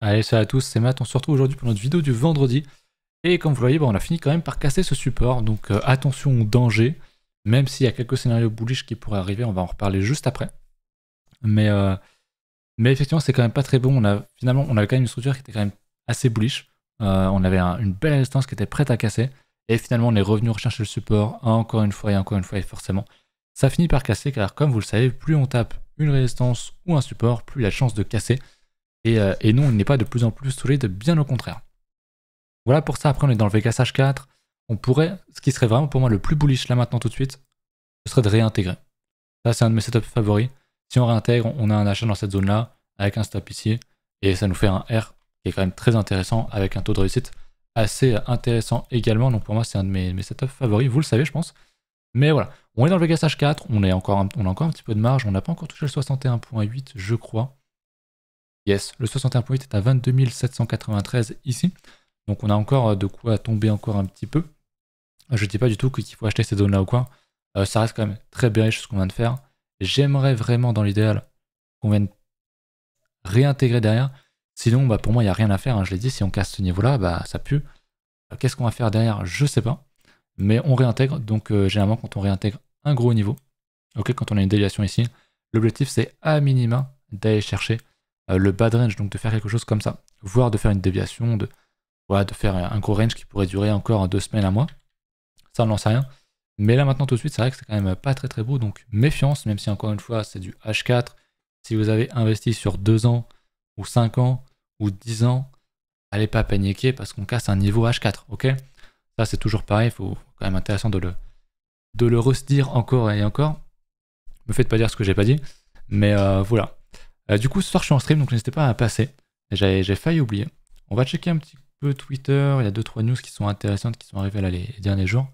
Allez, salut à tous, c'est Matt, on se retrouve aujourd'hui pour notre vidéo du vendredi. Et comme vous voyez, bon, bah, on a fini quand même par casser ce support, donc euh, attention au danger, même s'il y a quelques scénarios bullish qui pourraient arriver, on va en reparler juste après. Mais, euh, mais effectivement, c'est quand même pas très bon, on a, finalement, on avait quand même une structure qui était quand même assez bullish, euh, on avait une belle résistance qui était prête à casser, et finalement on est revenu rechercher le support, encore une fois et encore une fois, et forcément, ça finit par casser, car comme vous le savez, plus on tape une résistance ou un support, plus il y a de chance de casser, et, euh, non, il n'est pas de plus en plus solide, bien au contraire. Voilà pour ça, après on est dans le h 4. On pourrait, ce qui serait vraiment pour moi le plus bullish là maintenant tout de suite, ce serait de réintégrer. Ça c'est un de mes setups favoris. Si on réintègre, on a un achat dans cette zone là, avec un stop ici, et ça nous fait un R qui est quand même très intéressant, avec un taux de réussite assez euh, intéressant également. Donc pour moi c'est un de mes, setups favoris, vous le savez je pense. Mais voilà, on est dans le h 4, on, encore, on a encore un petit peu de marge, on n'a pas encore touché le 61.8 je crois. Yes, le 61.8 est à 22 793 ici. Donc on a encore euh, de quoi tomber encore un petit peu. Euh, je dis pas du tout qu'il faut acheter ces zones là ou quoi. Euh, ça reste quand même très bearish ce qu'on vient de faire. J'aimerais vraiment dans l'idéal qu'on vienne réintégrer derrière. Sinon, bah, pour moi, il n'y a rien à faire. Hein, je l'ai dit, si on casse ce niveau-là, bah, ça pue. Qu'est-ce qu'on va faire derrière Je sais pas. Mais on réintègre. Donc, généralement, quand on réintègre un gros niveau, ok, quand on a une déviation ici, l'objectif, c'est à minima d'aller chercher euh, le bad range, donc de faire quelque chose comme ça, voire de faire une déviation, de, voilà, de faire un gros range qui pourrait durer encore deux semaines à mois. Ça, on n'en sait rien. Mais là, maintenant, tout de suite, c'est vrai que c'est quand même pas très très beau, donc méfiance, même si encore une fois, c'est du H4. Si vous avez investi sur deux ans, ou cinq ans, ou 10 ans, allez pas paniquer parce qu'on casse un niveau H4, ok Ça, c'est toujours pareil, il faut quand même intéressant de le, de le redire encore et encore. Me faites pas dire ce que j'ai pas dit, mais euh, voilà. Euh, du coup, ce soir, je suis en stream, donc n'hésitez pas à passer. J'ai failli oublier. On va checker un petit peu Twitter. Il y a 2-3 news qui sont intéressantes qui sont arrivées là les derniers jours.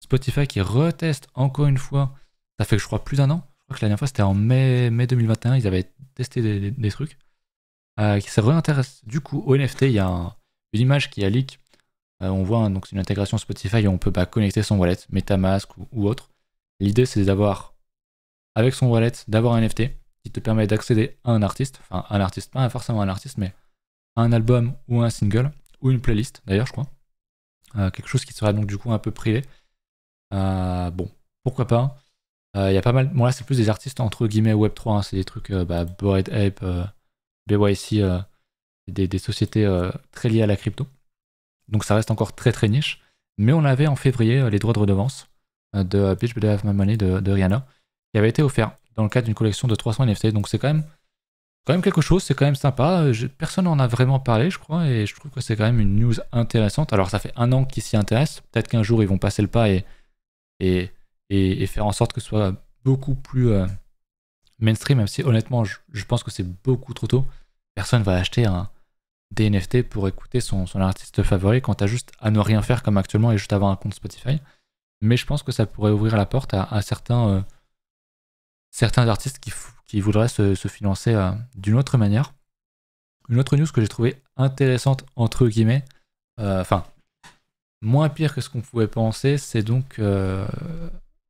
Spotify qui reteste encore une fois. Ça fait, je crois, plus d'un an. Je crois que la dernière fois, c'était en mai, mai 2021. Ils avaient testé des, trucs. Euh, qui s'est réintéresse du coup au NFT. Il y a une image qui a leak. Euh, on voit hein, donc c'est une intégration Spotify et on peut pas bah, connecter son wallet, MetaMask ou, ou autre. L'idée, c'est d'avoir, avec son wallet, d'avoir un NFT qui te permet d'accéder à un artiste, enfin un artiste, pas forcément un artiste, mais à un album ou un single, ou une playlist d'ailleurs je crois. Euh, quelque chose qui serait donc du coup un peu privé. Euh, bon, pourquoi pas. Euh, il y a pas mal. Moi là c'est plus des artistes entre guillemets Web 3, hein, c'est des trucs bah, Bored Ape, BYC, des, sociétés très liées à la crypto. Donc ça reste encore très très niche. Mais on avait en février les droits de redevance de Bitch Better Money de, de Rihanna, qui avait été offert dans le cadre d'une collection de 300 NFT. Donc c'est quand même, quand même quelque chose, c'est quand même sympa. Personne n'en a vraiment parlé, je crois, et je trouve que c'est quand même une news intéressante. Alors ça fait un an qu'ils s'y intéressent. Peut-être qu'un jour ils vont passer le pas et, et, et, faire en sorte que ce soit beaucoup plus euh, mainstream, même si honnêtement, je, pense que c'est beaucoup trop tôt. Personne va acheter un dnft pour écouter son, artiste favori quand à juste à ne rien faire comme actuellement et juste avoir un compte Spotify. Mais je pense que ça pourrait ouvrir la porte à, certains euh, certains artistes qui, voudraient se, financer euh, d'une autre manière. Une autre news que j'ai trouvé intéressante, entre guillemets, euh, enfin, moins pire que ce qu'on pouvait penser, c'est donc euh,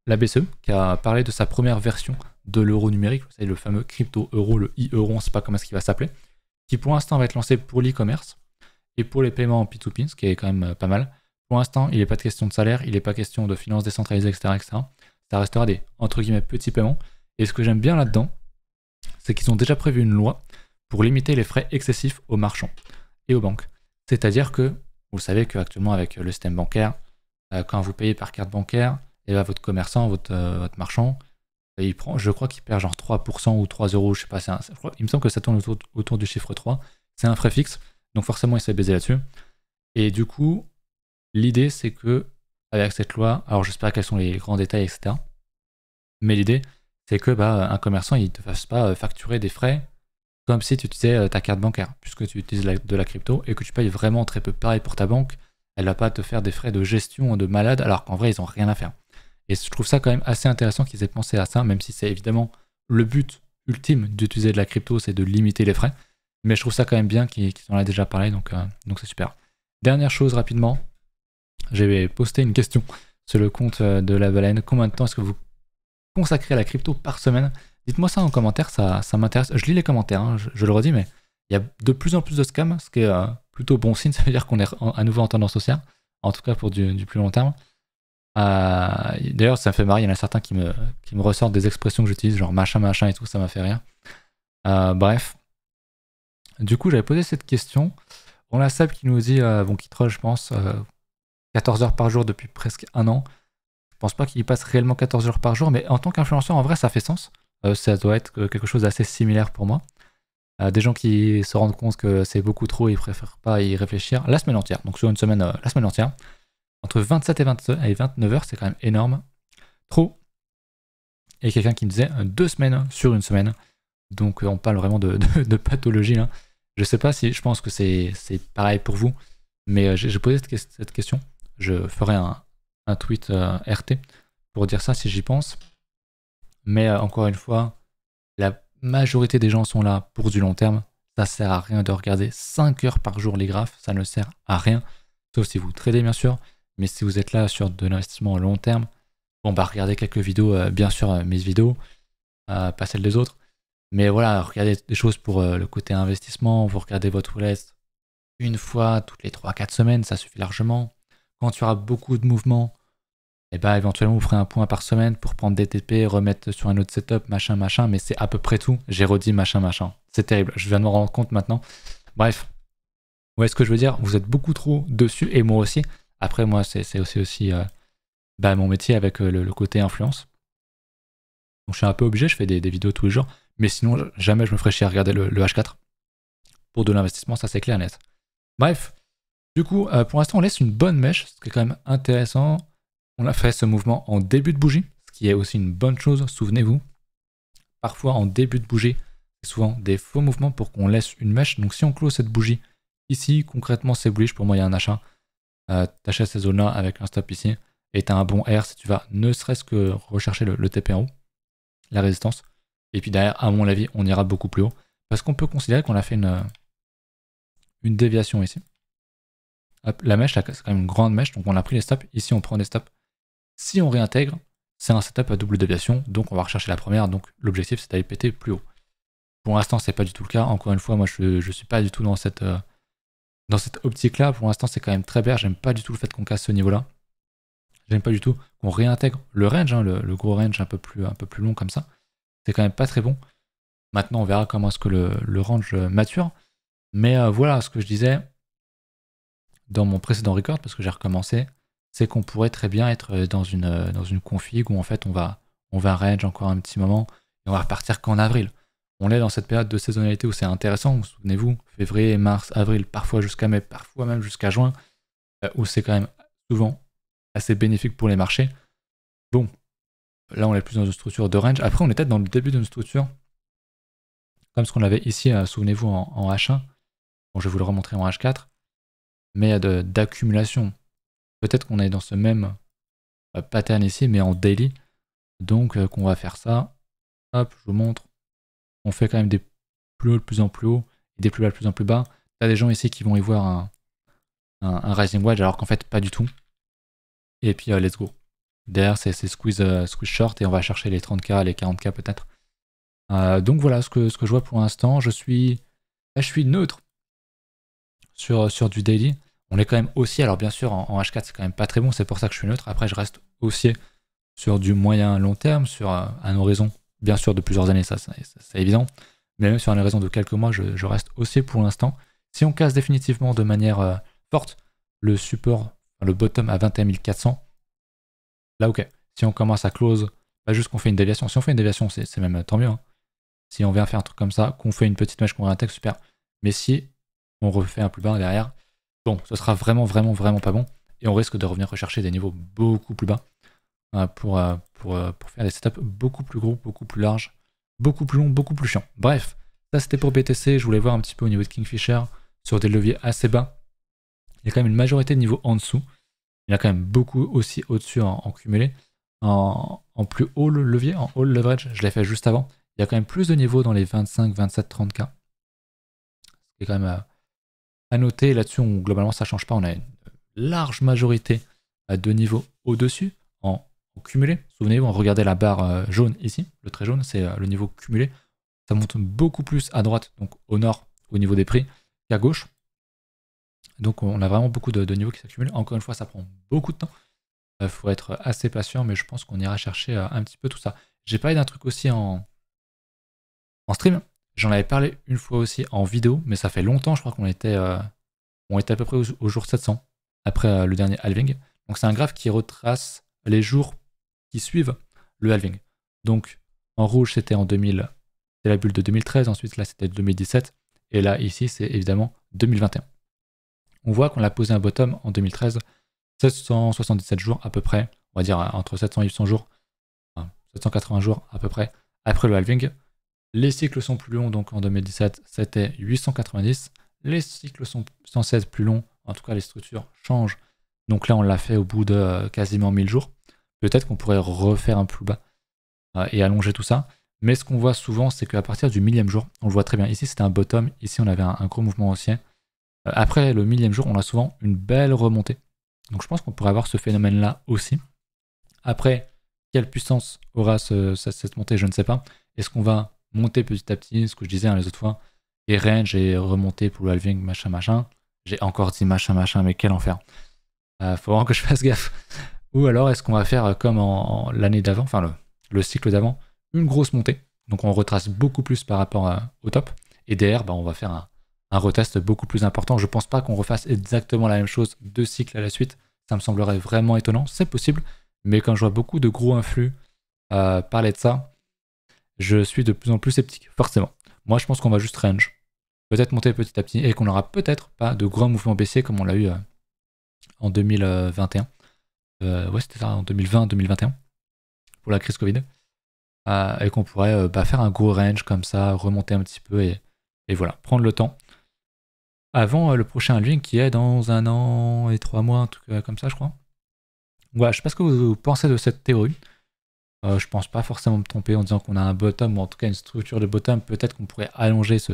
la BCE qui a parlé de sa première version de l'euro numérique, savez le fameux crypto-euro, le i-euro, on ne sait pas comment est-ce qu'il va s'appeler, qui pour l'instant va être lancé pour l'e-commerce et pour les paiements en P2P, ce qui est quand même pas mal. Pour l'instant, il n'est pas de question de salaire, il n'est pas question de finances décentralisées, etc., etc. Ça restera des entre guillemets petits paiements, et ce que j'aime bien là-dedans, c'est qu'ils ont déjà prévu une loi pour limiter les frais excessifs aux marchands et aux banques. C'est-à-dire que, vous savez qu'actuellement avec le système bancaire, euh, quand vous payez par carte bancaire, et eh ben, votre commerçant, votre, euh, votre marchand, ben, il prend, je crois qu'il perd genre 3% ou 3 euros, je sais pas, il me semble que ça tourne autour, du chiffre 3. C'est un frais fixe, donc forcément il s'est baisé là-dessus. Et du coup, l'idée c'est que, avec cette loi, alors j'espère quels sont les grands détails, etc. Mais l'idée, c'est que bah, un commerçant il te fasse pas euh, facturer des frais comme si tu utilisais euh, ta carte bancaire, puisque tu utilises de la crypto et que tu payes vraiment très peu. Pareil pour ta banque, elle va pas te faire des frais de gestion de malade, alors qu'en vrai, ils n'ont rien à faire. Et je trouve ça quand même assez intéressant qu'ils aient pensé à ça, même si c'est évidemment le but ultime d'utiliser de la crypto, c'est de limiter les frais. Mais je trouve ça quand même bien qu'ils en aient déjà parlé, donc euh, donc c'est super. Dernière chose rapidement, j'avais posté une question sur le compte de la baleine. Combien de temps est-ce que vous consacré à la crypto par semaine. Dites-moi ça en commentaire, ça, ça m'intéresse. Je lis les commentaires, hein, je, le redis, mais il y a de plus en plus de scams, ce qui est euh, plutôt bon signe, ça veut dire qu'on est à nouveau en tendance haussière, en tout cas pour du, plus long terme. Euh, d'ailleurs, ça me fait marrer, il y en a certains qui me, qui me ressortent des expressions que j'utilise, genre machin, machin et tout, ça m'a fait rire. Euh, bref. Du coup, j'avais posé cette question. On a Seb qui nous dit, bon, qui troll, je pense, 14 heures par jour depuis presque un an pense pas qu'il passe réellement 14 heures par jour, mais en tant qu'influenceur, en vrai, ça fait sens. Euh, ça doit être euh, quelque chose d'assez similaire pour moi. Euh, des gens qui se rendent compte que c'est beaucoup trop et ils préfèrent pas y réfléchir la semaine entière. Donc sur une semaine, la semaine entière. Entre 27 et, 29 heures, c'est quand même énorme. Trop. Et quelqu'un qui me disait deux semaines sur une semaine. Donc on parle vraiment de, pathologie là. Je sais pas si je pense que c'est pareil pour vous, mais j'ai posé cette question. Je ferai un, un tweet euh, RT pour dire ça si j'y pense. Mais euh, encore une fois, la majorité des gens sont là pour du long terme. Ça sert à rien de regarder 5 heures par jour les graphes, ça ne sert à rien. Sauf si vous tradez bien sûr, mais si vous êtes là sur de l'investissement long terme, bon bah regardez quelques vidéos, euh, bien sûr mes vidéos, pas celles des autres. Mais voilà, regardez des choses pour le côté investissement, vous regardez votre roulette une fois toutes les trois quatre semaines, ça suffit largement. Quand tu auras beaucoup de mouvements, et eh bah ben, éventuellement vous ferez un point par semaine pour prendre des TP, remettre sur un autre setup, machin, machin, mais c'est à peu près tout. J'ai redit machin, machin. C'est terrible, je viens de me rendre compte maintenant. Bref, vous voyez ce que je veux dire Vous êtes beaucoup trop dessus, et moi aussi. Après, moi, c'est aussi, aussi euh, bah, mon métier avec euh, le, côté influence. Donc je suis un peu obligé, je fais des, vidéos tous les jours, mais sinon, jamais je me ferais chier à regarder le, H4. Pour de l'investissement, ça c'est clair net. Bref, du coup, euh, pour l'instant, on laisse une bonne mèche, ce qui est quand même intéressant. On a fait ce mouvement en début de bougie, ce qui est aussi une bonne chose, souvenez-vous. Parfois en début de bougie, c'est souvent des faux mouvements pour qu'on laisse une mèche. Donc si on clôt cette bougie ici, concrètement c'est bullish, pour moi il y a un achat. Euh, t'achètes ces zones-là avec un stop ici, et tu as un bon R si tu vas ne serait-ce que rechercher le, TP en la résistance. Et puis derrière, à mon avis, on ira beaucoup plus haut. Parce qu'on peut considérer qu'on a fait une, euh, déviation ici. la mèche, c'est quand même une grande mèche, donc on a pris les stops. Ici, on prend des stops. Si on réintègre, c'est un setup à double déviation, donc on va rechercher la première, donc l'objectif c'est d'aller péter plus haut. Pour l'instant, c'est pas du tout le cas. Encore une fois, moi je, ne suis pas du tout dans cette, euh, dans cette optique-là. Pour l'instant, c'est quand même très vert. J'aime pas du tout le fait qu'on casse ce niveau-là. J'aime pas du tout qu'on réintègre le range, hein, le, gros range un peu plus, un peu plus long comme ça. C'est quand même pas très bon. Maintenant, on verra comment est-ce que le, range mature. Mais euh, voilà ce que je disais dans mon précédent record, parce que j'ai recommencé c'est qu'on pourrait très bien être euh, dans une, euh, dans une config où en fait on va, on va range encore un petit moment et on va repartir qu'en avril. On est dans cette période de saisonnalité où c'est intéressant, souvenez-vous, février, mars, avril, parfois jusqu'à mai, parfois même jusqu'à juin, euh, où c'est quand même souvent assez bénéfique pour les marchés. Bon, là on est plus dans une structure de range. Après on est peut-être dans le début d'une structure, comme ce qu'on avait ici, souvenez-vous, en, H1. Bon, je vais vous le remontrer en H4, mais d'accumulation Peut-être qu'on est dans ce même euh, pattern ici, mais en daily. Donc euh, qu'on va faire ça. Hop, je vous montre. On fait quand même des plus hauts de plus en plus haut et des plus bas de plus en plus bas. a des gens ici qui vont y voir un, rising wedge alors qu'en fait pas du tout. Et puis euh, let's go. Derrière, c'est squeeze, squeeze short et on va chercher les 30K, les 40K peut-être. donc voilà ce que, je vois pour l'instant. Je suis, je suis neutre sur, sur du daily on est quand même haussier. Alors bien sûr, en, H4, c'est quand même pas très bon, c'est pour ça que je suis neutre. Après, je reste haussier sur du moyen long terme, sur un horizon, bien sûr, de plusieurs années, ça, c'est évident. Mais même sur un horizon de quelques mois, je, reste haussier pour l'instant. Si on casse définitivement de manière euh, forte le support, le bottom à 21 400, là, ok. Si on commence à close, pas juste qu'on fait une déviation. Si on fait une déviation, c'est même euh, tant mieux. Hein. Si on vient faire un truc comme ça, qu'on fait une petite mèche, qu'on réintègre, super. Mais si on refait un plus bas derrière, bon, ce sera vraiment, vraiment, vraiment pas bon. Et on risque de revenir rechercher des niveaux beaucoup plus bas euh, pour, euh, euh, pour, faire des setups beaucoup plus gros, beaucoup plus larges, beaucoup plus longs, beaucoup plus chiants. Bref, ça c'était pour BTC. Je voulais voir un petit peu au niveau de Kingfisher sur des leviers assez bas. Il y a quand même une majorité de niveaux en dessous. Il y a quand même beaucoup aussi au-dessus en, cumulé. En, plus haut le levier, en haut le leverage, je l'ai fait juste avant. Il y a quand même plus de niveaux dans les 25, 27, 30K. Ce est quand même à noter là-dessus, globalement, ça change pas. On a une large majorité à deux niveaux au-dessus en, cumulé. Souvenez-vous, on regardait la barre euh, jaune ici. Le très jaune, c'est euh, le niveau cumulé. Ça monte beaucoup plus à droite, donc au nord, au niveau des prix, qu'à gauche. Donc on a vraiment beaucoup de, niveaux qui s'accumulent. Encore une fois, ça prend beaucoup de temps. Il euh, faut être assez patient, mais je pense qu'on ira chercher un petit peu tout ça. J'ai parlé d'un truc aussi en, en stream. J'en avais parlé une fois aussi en vidéo, mais ça fait longtemps, je crois qu'on était, euh, on était à peu près au, jour 700, après euh, le dernier halving. Donc c'est un graphe qui retrace les jours qui suivent le halving. Donc en rouge, c'était en 2000, c'est la bulle de 2013, ensuite là, c'était 2017, et là, ici, c'est évidemment 2021. On voit qu'on a posé un bottom en 2013, 777 jours à peu près, on va dire euh, entre 700 et 800 jours, 780 jours à peu près après le halving. Les cycles sont plus longs, donc en 2017, c'était 890. Les cycles sont 116 plus longs, en tout cas les structures changent. Donc là, on l'a fait au bout de euh, quasiment 1000 jours. Peut-être qu'on pourrait refaire un plus bas euh, et allonger tout ça. Mais ce qu'on voit souvent, c'est qu'à partir du millième jour, on le voit très bien. Ici, c'était un bottom. Ici, on avait un, gros mouvement haussier. Euh, après le millième jour, on a souvent une belle remontée. Donc je pense qu'on pourrait avoir ce phénomène-là aussi. Après, quelle puissance aura cette montée Je ne sais pas. Est-ce qu'on va monter petit à petit, ce que je disais hein, les autres fois. Et range j'ai remonté pour le halving, machin, machin. J'ai encore dit machin, machin, mais quel enfer. Euh, faut vraiment que je fasse gaffe. Ou alors, est-ce qu'on va faire euh, comme en, l'année d'avant, enfin le, cycle d'avant, une grosse montée. Donc on retrace beaucoup plus par rapport euh, au top. Et derrière, bah, on va faire un, retest beaucoup plus important. Je pense pas qu'on refasse exactement la même chose deux cycles à la suite. Ça me semblerait vraiment étonnant. C'est possible. Mais quand je vois beaucoup de gros influx parler de ça, je suis de plus en plus sceptique, forcément. Moi, je pense qu'on va juste range. Peut-être monter petit à petit et qu'on n'aura peut-être pas de gros mouvements baissiers comme on l'a eu euh, en 2021. Euh, ouais, c'était ça, en 2020-2021, pour la crise Covid. Euh, et qu'on pourrait bah, faire un gros range comme ça, remonter un petit peu et, voilà, prendre le temps. Avant le prochain qui est dans un an et trois mois, un truc comme ça, je crois. Ouais, je sais pas ce que vous pensez de cette théorie je euh, je pense pas forcément me tromper en disant qu'on a un bottom ou en tout cas une structure de bottom. Peut-être qu'on pourrait allonger ce,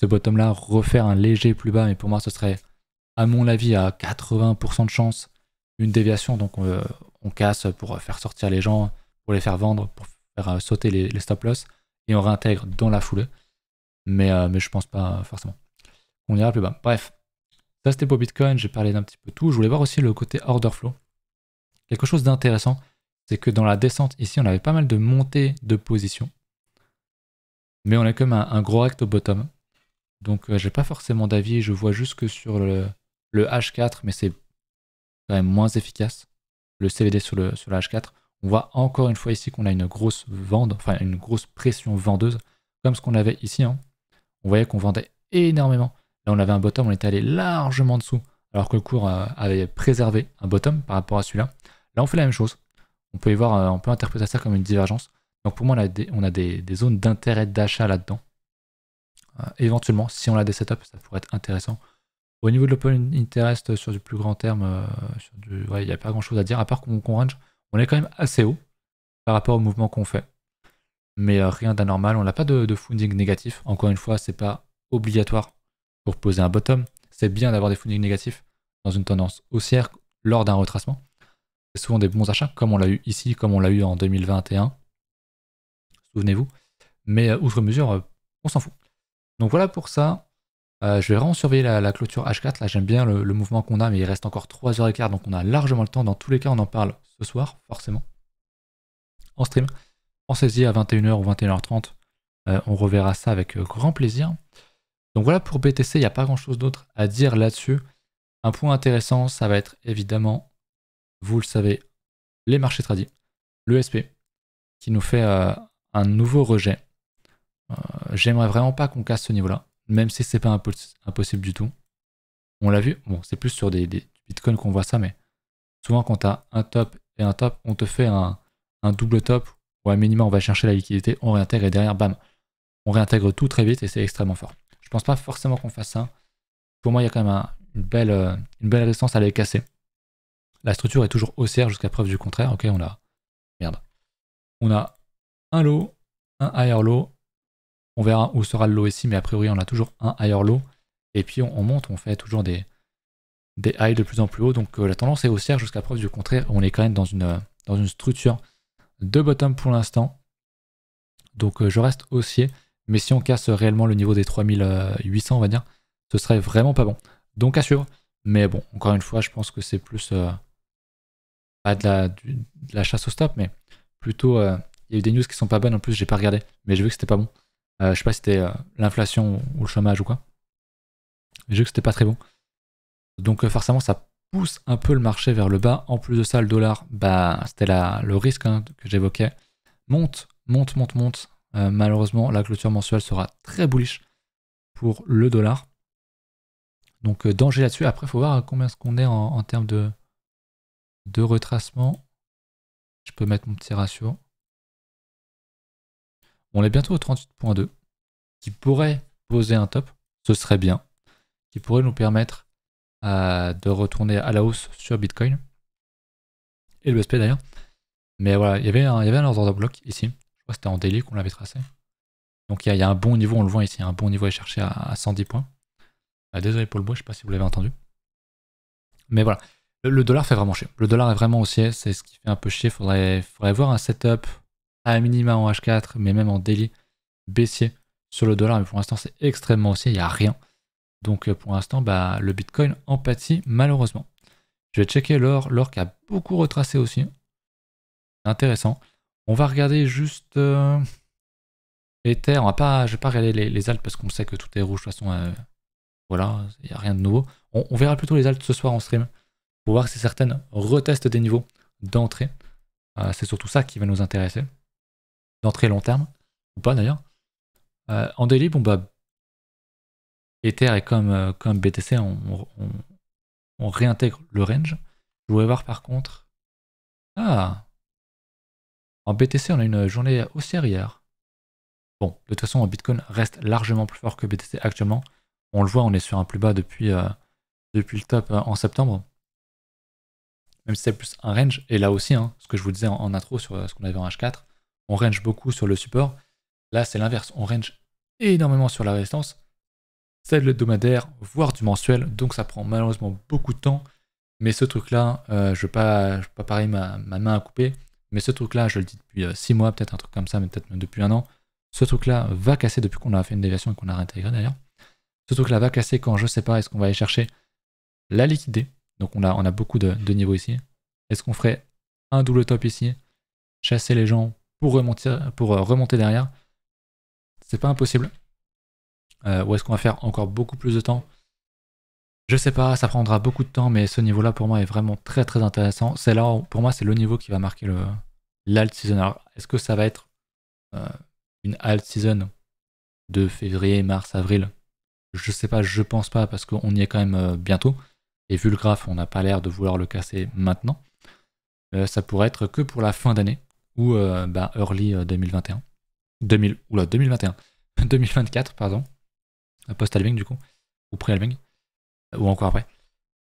ce bottom-là, refaire un léger plus bas, mais pour moi, ce serait, à mon avis, à 80% de chance, une déviation. Donc, euh, on, casse pour faire sortir les gens, pour les faire vendre, pour faire euh, sauter les, stop-loss et on réintègre dans la foulée. Mais, je mais je pense pas forcément qu'on ira plus bas. Bref, ça c'était pour Bitcoin, j'ai parlé d'un petit peu tout. Je voulais voir aussi le côté order flow. Quelque chose d'intéressant c'est que dans la descente, ici, on avait pas mal de montées de position. Mais on a comme un, gros rect au bottom. Donc je euh, j'ai pas forcément d'avis, je vois juste que sur le, H4, mais c'est quand même moins efficace, le CVD sur le, sur H4. On voit encore une fois ici qu'on a une grosse vente, enfin une grosse pression vendeuse, comme ce qu'on avait ici. Hein. On voyait qu'on vendait énormément. Là, on avait un bottom, on était allé largement en dessous, alors que le cours euh, avait préservé un bottom par rapport à celui-là. Là, on fait la même chose on peut y voir, euh, on peut interpréter ça comme une divergence. Donc pour moi, on a des, zones d'intérêt d'achat là-dedans. Euh, éventuellement, si on a des setups, ça pourrait être intéressant. Au niveau de l'open interest euh, sur du plus grand terme, il n'y a pas grand-chose à dire, à part qu'on range, on est quand même assez haut par rapport au mouvement qu'on fait. Mais rien d'anormal, on n'a pas de, de, funding négatif. Encore une fois, c'est pas obligatoire pour poser un bottom. C'est bien d'avoir des funding négatifs dans une tendance haussière lors d'un retracement souvent des bons achats, comme on l'a eu ici, comme on l'a eu en 2021. Souvenez-vous. Mais euh, outre mesure, euh, on s'en fout. Donc voilà pour ça. Euh, je vais vraiment surveiller la, clôture H4. Là, j'aime bien le, mouvement qu'on a, mais il reste encore 3h15, donc on a largement le temps. Dans tous les cas, on en parle ce soir, forcément. En stream. Pensez-y à 21h ou 21h30. on reverra ça avec grand plaisir. Donc voilà pour BTC, il n'y a pas grand chose d'autre à dire là-dessus. Un point intéressant, ça va être évidemment vous le savez, les marchés tradis, le qui nous fait euh, un nouveau rejet. Euh, j'aimerais vraiment pas qu'on casse ce niveau-là, même si c'est pas impossible du tout. On l'a vu, bon, c'est plus sur des, bitcoins qu'on voit ça, mais souvent quand tu as un top et un top, on te fait un, double top, ou à minima on va chercher la liquidité, on réintègre et derrière, bam, on réintègre tout très vite et c'est extrêmement fort. Je pense pas forcément qu'on fasse ça. Pour moi, il y a quand même une, belle, euh, une belle résistance à les casser. La structure est toujours haussière jusqu'à preuve du contraire. Ok, on a. Merde. On a un low, un higher low. On verra où sera le low ici, mais a priori, on a toujours un higher low. Et puis, on, monte, on fait toujours des, des highs de plus en plus haut. Donc, euh, la tendance est haussière jusqu'à preuve du contraire. On est quand même dans une, dans une structure de bottom pour l'instant. Donc, euh, je reste haussier. Mais si on casse réellement le niveau des 3800, on va dire, ce serait vraiment pas bon. Donc à suivre. Mais bon, encore une fois, je pense que c'est plus euh, pas de la, chasse au stop, mais plutôt, euh, il y a eu des news qui sont pas bonnes, en plus j'ai pas regardé, mais j'ai vu que c'était pas bon. Euh, je sais pas si c'était euh, l'inflation ou le chômage ou quoi. J'ai vu que c'était pas très bon. Donc forcément ça pousse un peu le marché vers le bas. En plus de ça, le dollar, bah, c'était le risque hein, que j'évoquais, monte, monte, monte, monte. malheureusement, la clôture mensuelle sera très bullish pour le dollar. Donc danger là-dessus. Après, il faut voir hein, combien ce qu'on est en termes de, de retracement. Je peux mettre mon petit ratio. On est bientôt au 38.2, qui pourrait poser un top, ce serait bien, qui pourrait nous permettre euh, de retourner à la hausse sur Bitcoin et le SP d'ailleurs. Mais voilà, il y avait un, il y avait un ordre de bloc ici. Je crois que c'était en délit qu'on l'avait tracé. Donc il y, a, un bon niveau, on le voit ici, un bon niveau à chercher à, 110 points. Euh, désolé pour le bruit, je sais pas si vous l'avez entendu. Mais voilà, le dollar fait vraiment chier. Le dollar est vraiment haussier, c'est ce qui fait un peu chier. Faudrait, faudrait voir un setup à minima en H4, mais même en daily baissier sur le dollar. Mais pour l'instant, c'est extrêmement haussier, il n'y a rien. Donc euh, pour l'instant, bah, le Bitcoin en pâtit malheureusement. Je vais checker l'or, l'or qui a beaucoup retracé aussi. Intéressant. On va regarder juste l'Ether Ether. On va pas, je vais pas regarder les, alpes parce qu'on sait que tout est rouge de toute façon. Euh, voilà, il n'y a rien de nouveau. On, verra plutôt les alpes ce soir en stream pour voir si certaines retestent des niveaux d'entrée. Euh, c'est surtout ça qui va nous intéresser. D'entrée long terme, ou pas d'ailleurs. Euh, en daily, bon bah, Ether est comme, euh, comme BTC, hein. on, réintègre le range. Je voudrais voir par contre. Ah En BTC, on a une journée haussière hier. Bon, de toute façon, Bitcoin reste largement plus fort que BTC actuellement. On le voit, on est sur un plus bas depuis, depuis le top en septembre même si c'est plus un range, et là aussi, hein, ce que je vous disais en, intro sur euh, ce qu'on avait en H4, on range beaucoup sur le support. Là, c'est l'inverse, on range énormément sur la résistance. C'est le l'hebdomadaire, voire du mensuel, donc ça prend malheureusement beaucoup de temps. Mais ce truc-là, euh, je ne veux pas, parier ma, main à couper, mais ce truc-là, je le dis depuis 6 euh, mois, peut-être un truc comme ça, mais peut-être depuis un an. Ce truc-là va casser depuis qu'on a fait une déviation et qu'on a réintégré d'ailleurs. Ce truc-là va casser quand je sais pas, est-ce qu'on va aller chercher la liquidité donc on a, on a beaucoup de, niveaux ici. Est-ce qu'on ferait un double top ici, chasser les gens pour remonter, pour euh, remonter derrière C'est pas impossible. Euh, ou est-ce qu'on va faire encore beaucoup plus de temps Je sais pas, ça prendra beaucoup de temps, mais ce niveau-là pour moi est vraiment très très intéressant. C'est là, pour moi, c'est le niveau qui va marquer l'alt season. Alors, est-ce que ça va être euh, une alt season de février, mars, avril Je sais pas, je pense pas, parce qu'on y est quand même bientôt et vu le graphe, on n'a pas l'air de vouloir le casser maintenant, euh, ça pourrait être que pour la fin d'année ou euh, bah, early 2021. Euh, 2000, oula, 2021. 2024, pardon. Post-halving, du coup. Ou pré-halving. Ou encore après.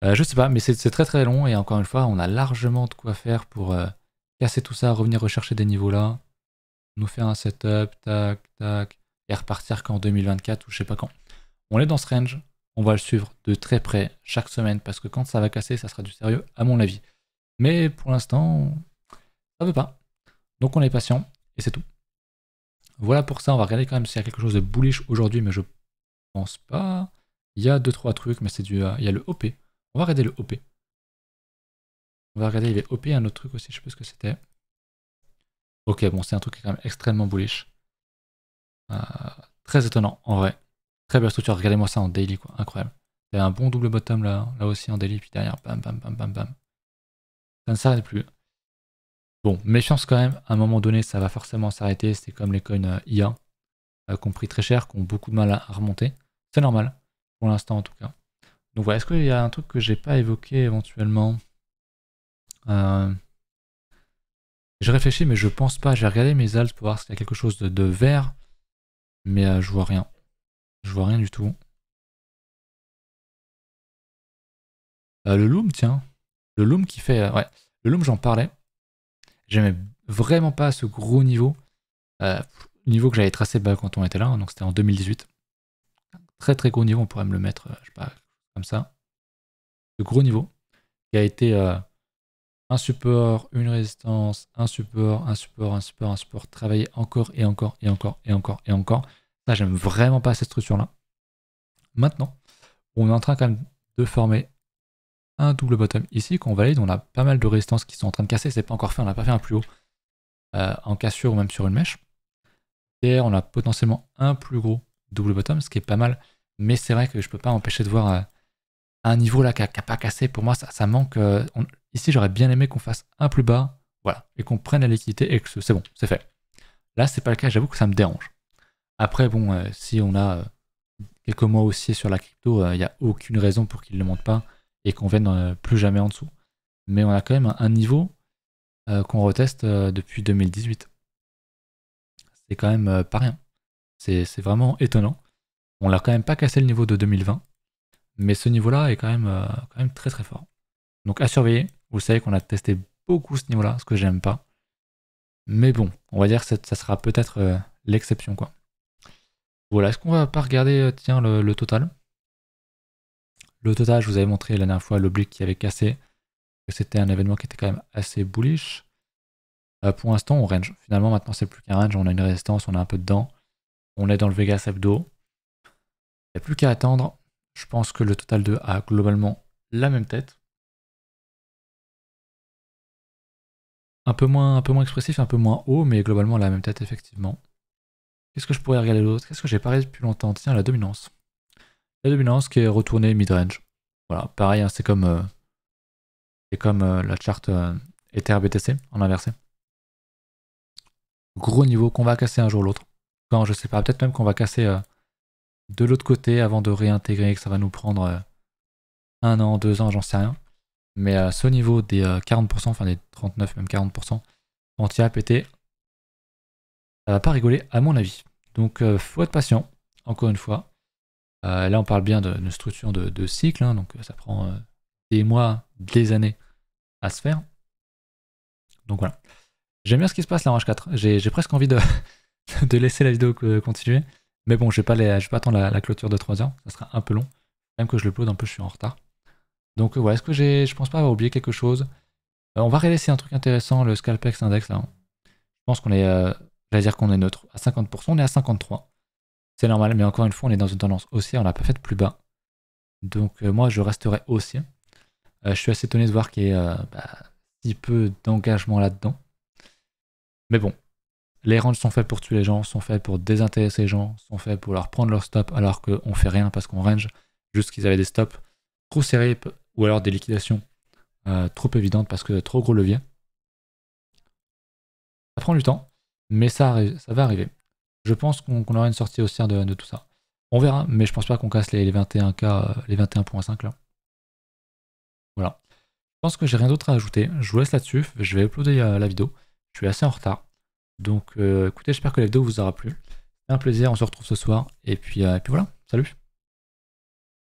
je sais pas, mais c'est très très long et encore une fois, on a largement de quoi faire pour casser tout ça, revenir rechercher des niveaux là, nous faire un setup, tac, tac, et repartir qu'en 2024 ou je sais pas quand. On est dans ce range, on va le suivre de très près chaque semaine parce que quand ça va casser, ça sera du sérieux à mon avis. Mais pour l'instant, ça veut pas. Donc on est patient et c'est tout. Voilà pour ça, on va regarder quand même s'il y a quelque chose de bullish aujourd'hui, mais je pense pas. Il y a deux, trois trucs, mais c'est du. Euh, il y a le OP. On va regarder le OP. On va regarder, il y avait OP, un autre truc aussi, je sais pas ce que c'était. Ok, bon, c'est un truc qui est quand même extrêmement bullish. Euh, très étonnant en vrai. Très belle structure, regardez-moi ça en daily, quoi. Incroyable. Il y a un bon double bottom là, là aussi en daily, puis derrière, bam, bam, bam, bam, bam. Ça ne s'arrête plus. Bon, méfiance quand même, à un moment donné, ça va forcément s'arrêter. C'est comme les coins euh, IA, euh, qui ont pris très cher, qui ont beaucoup de mal à remonter. C'est normal, pour l'instant en tout cas. Donc voilà, est-ce qu'il y a un truc que j'ai pas évoqué éventuellement euh... réfléchi réfléchis, mais je pense pas. J'ai regardé mes alts pour voir s'il y a quelque chose de, vert, mais euh, je vois rien. Je vois rien du tout. Euh, le loom, tiens. Le loom qui fait... Euh, ouais, le loom, j'en parlais. J'aimais vraiment pas ce gros niveau. Euh, niveau que j'avais tracé bas quand on était là, hein, donc c'était en 2018. très très gros niveau, on pourrait me le mettre, je sais pas, comme ça. Ce gros niveau qui a été un support, une résistance, un support, un support, un support, un support, travailler encore et encore et encore et encore et encore. Ça, j'aime vraiment pas cette structure-là. Maintenant, on est en train quand même de former un double bottom ici qu'on valide. On a pas mal de résistances qui sont en train de casser. C'est pas encore fait, on n'a pas fait un plus haut euh, en cassure ou même sur une mèche. Et on a potentiellement un plus gros double bottom, ce qui est pas mal. Mais c'est vrai que je peux pas empêcher de voir euh, un niveau là qui n'a pas cassé. Pour moi, ça, manque. Euh, ici, j'aurais bien aimé qu'on fasse un plus bas, voilà, et qu'on prenne la liquidité et que c'est bon, c'est fait. Là, c'est pas le cas. J'avoue que ça me dérange. Après, bon, euh, si on a euh, quelques mois aussi sur la crypto, il euh, n'y a aucune raison pour qu'il ne monte pas et qu'on vienne plus jamais en dessous. Mais on a quand même un, niveau qu'on reteste depuis 2018. C'est quand même pas rien. C'est vraiment étonnant. On l'a quand même pas cassé le niveau de 2020, mais ce niveau-là est quand même, quand même très très fort. Donc à surveiller. Vous savez qu'on a testé beaucoup ce niveau-là, ce que j'aime pas. Mais bon, on va dire que ça sera peut-être l'exception quoi. Voilà, est-ce qu'on va pas regarder, euh, tiens, le, total Le total, je vous avais montré la dernière fois l'oblique qui avait cassé, que c'était un événement qui était quand même assez bullish. Euh, pour l'instant, on range. Finalement, maintenant, c'est plus qu'un range, on a une résistance, on a un peu dedans. On est dans le Vegas hebdo. Il n'y a plus qu'à attendre. Je pense que le total 2 a globalement la même tête. Un peu, moins, un peu moins expressif, un peu moins haut, mais globalement la même tête, effectivement. Qu'est-ce que je pourrais regarder l'autre Qu'est-ce que j'ai parlé depuis longtemps Tiens, la dominance. La dominance qui est retournée mid-range. Voilà, pareil, hein, c'est comme, euh, c'est comme euh, la charte euh, Ether-BTC en inversé. Gros niveau qu'on va casser un jour ou l'autre. Quand je sais pas, peut-être même qu'on va casser de l'autre côté avant de réintégrer, que ça va nous prendre un an, deux ans, j'en sais rien. Mais à ce niveau des 40%, enfin des 39, même 40%, anti-app était. Ça va pas rigoler, à mon avis. Donc, il euh, faut être patient, encore une fois. Euh, là, on parle bien d'une structure de, cycle, hein, donc euh, ça prend des mois, des années à se faire. Donc voilà. J'aime bien ce qui se passe là en H4. J'ai presque envie de, laisser la vidéo continuer. Mais bon, je ne vais, pas attendre la, clôture de 3 heures. Ça sera un peu long. Même que je le l'upload un peu, je suis en retard. Donc voilà, est-ce que j'ai. Je pense pas avoir oublié quelque chose. on va relaisser un truc intéressant, le Scalpex Index là. Je pense qu'on est à dire qu'on est neutre. À 50%, on est à 53. C'est normal, mais encore une fois, on est dans une tendance haussière, on n'a pas fait plus bas. Donc euh, moi, je resterai haussier. Euh, je suis assez étonné de voir qu'il y ait euh, bah, si peu d'engagement là-dedans. Mais bon, les ranges sont faits pour tuer les gens, sont faits pour désintéresser les gens, sont faits pour leur prendre leur stop alors qu'on fait rien parce qu'on range, juste qu'ils avaient des stops trop serrés ou alors des liquidations trop évidentes parce que trop gros levier. Ça prend du temps, mais ça, ça va arriver. Je pense qu'on aura une sortie aussi de, de, tout ça. On verra, mais je pense pas qu'on casse les, 21K, les 21.5 euh, là. Voilà. Je pense que j'ai rien d'autre à ajouter. Je vous laisse là-dessus. Je vais uploader euh, la vidéo. Je suis assez en retard. Donc euh, écoutez, j'espère que la vidéo vous aura plu. C'est un plaisir. On se retrouve ce soir. Et puis, et puis voilà. Salut